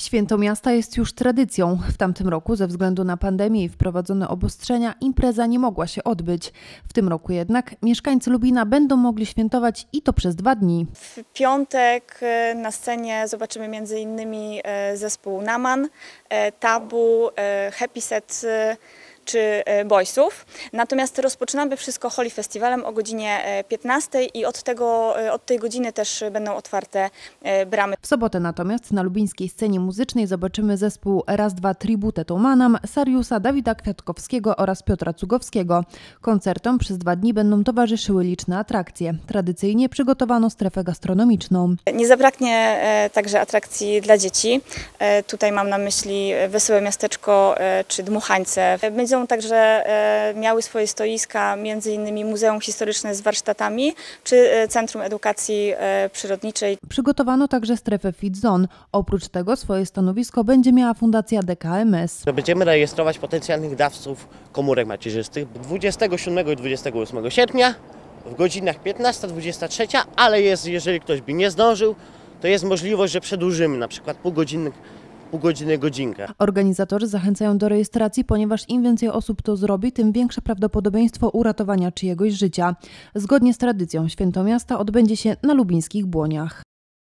Święto miasta jest już tradycją. W tamtym roku ze względu na pandemię i wprowadzone obostrzenia impreza nie mogła się odbyć. W tym roku jednak mieszkańcy Lubina będą mogli świętować i to przez dwa dni. W piątek e, na scenie zobaczymy m.in. E, zespół Naman, e, Tabu, Happy Set czy e, boysów. Natomiast rozpoczynamy wszystko Holi Festiwalem o godzinie 15 e, i od, tego, e, od tej godziny też będą otwarte bramy. W sobotę natomiast na lubińskiej scenie muzycznej zobaczymy zespół Raz Dwa Tribute Tomanam, Sariusa, Dawida Kwiatkowskiego oraz Piotra Cugowskiego. Koncertom przez dwa dni będą towarzyszyły liczne atrakcje. Tradycyjnie przygotowano strefę gastronomiczną. Nie zabraknie także atrakcji dla dzieci. Tutaj mam na myśli Wesołe Miasteczko czy Dmuchańce. Będą Muzeum także e, miały swoje stoiska, m.in. Muzeum Historyczne z warsztatami czy e, Centrum Edukacji e, Przyrodniczej. Przygotowano także strefę Zone. Oprócz tego swoje stanowisko będzie miała Fundacja DKMS. No, będziemy rejestrować potencjalnych dawców komórek macierzystych 27 i 28 sierpnia w godzinach 15-23, ale jest, jeżeli ktoś by nie zdążył, to jest możliwość, że przedłużymy na przykład półgodzinny pół godziny, godzinkę. Organizatorzy zachęcają do rejestracji, ponieważ im więcej osób to zrobi, tym większe prawdopodobieństwo uratowania czyjegoś życia. Zgodnie z tradycją Święto Miasta odbędzie się na lubińskich Błoniach.